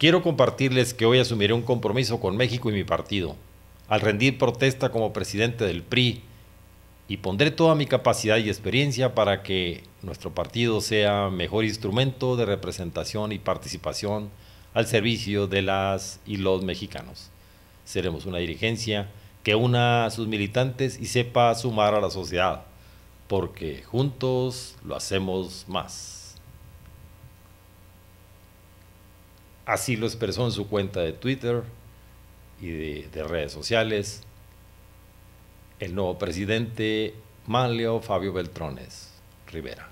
Quiero compartirles que hoy asumiré un compromiso con México y mi partido, al rendir protesta como presidente del PRI, y pondré toda mi capacidad y experiencia para que nuestro partido sea mejor instrumento de representación y participación al servicio de las y los mexicanos. Seremos una dirigencia que una a sus militantes y sepa sumar a la sociedad, porque juntos lo hacemos más. Así lo expresó en su cuenta de Twitter y de, redes sociales el nuevo presidente Manlio Fabio Beltrones Rivera.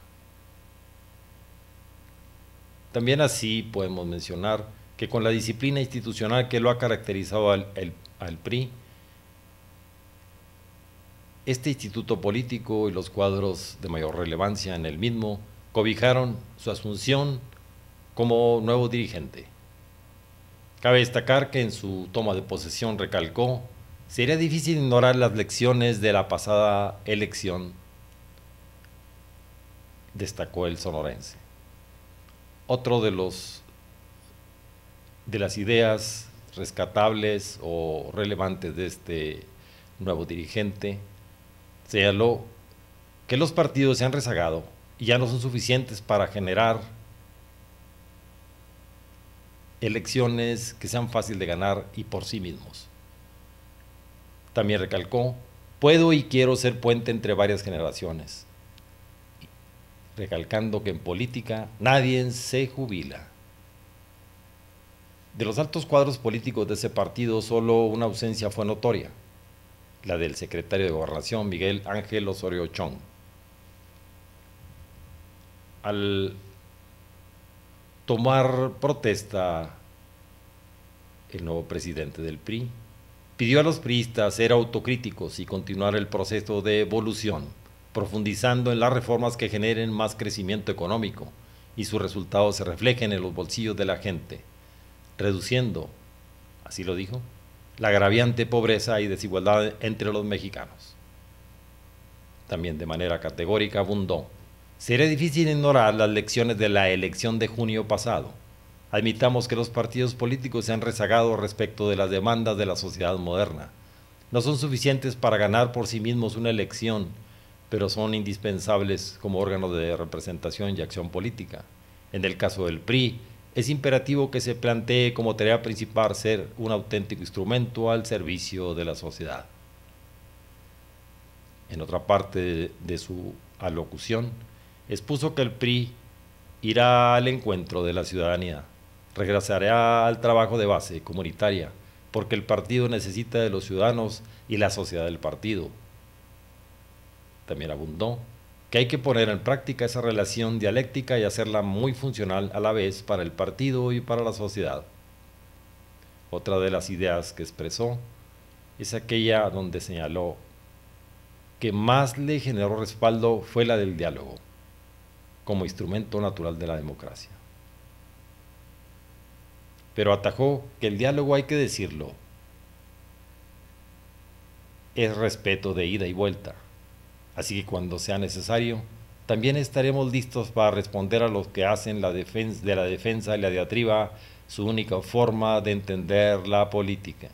También así podemos mencionar que con la disciplina institucional que lo ha caracterizado al PRI, este instituto político y los cuadros de mayor relevancia en el mismo cobijaron su asunción como nuevo dirigente. Cabe destacar que en su toma de posesión recalcó, sería difícil ignorar las lecciones de la pasada elección, destacó el sonorense. Otro de los de las ideas rescatables o relevantes de este nuevo dirigente, sea lo que los partidos se han rezagado y ya no son suficientes para generar elecciones que sean fáciles de ganar y por sí mismos. También recalcó, puedo y quiero ser puente entre varias generaciones, recalcando que en política nadie se jubila. De los altos cuadros políticos de ese partido, solo una ausencia fue notoria, la del secretario de Gobernación, Miguel Ángel Osorio Chong. Al tomar protesta el nuevo presidente del PRI. Pidió a los priistas ser autocríticos y continuar el proceso de evolución, profundizando en las reformas que generen más crecimiento económico y sus resultados se reflejen en los bolsillos de la gente, reduciendo, así lo dijo, la agraviante pobreza y desigualdad entre los mexicanos. También de manera categórica abundó Sería difícil ignorar las lecciones de la elección de junio pasado. Admitamos que los partidos políticos se han rezagado respecto de las demandas de la sociedad moderna. No son suficientes para ganar por sí mismos una elección, pero son indispensables como órganos de representación y acción política. En el caso del PRI, es imperativo que se plantee como tarea principal ser un auténtico instrumento al servicio de la sociedad. En otra parte de su alocución, expuso que el PRI irá al encuentro de la ciudadanía, regresará al trabajo de base comunitaria, porque el partido necesita de los ciudadanos y la sociedad del partido. También abundó que hay que poner en práctica esa relación dialéctica y hacerla muy funcional a la vez para el partido y para la sociedad. Otra de las ideas que expresó es aquella donde señaló que más le generó respaldo fue la del diálogo como instrumento natural de la democracia. Pero atajó que el diálogo, hay que decirlo, es respeto de ida y vuelta. Así que cuando sea necesario, también estaremos listos para responder a los que hacen la de la defensa y la diatriba su única forma de entender la política.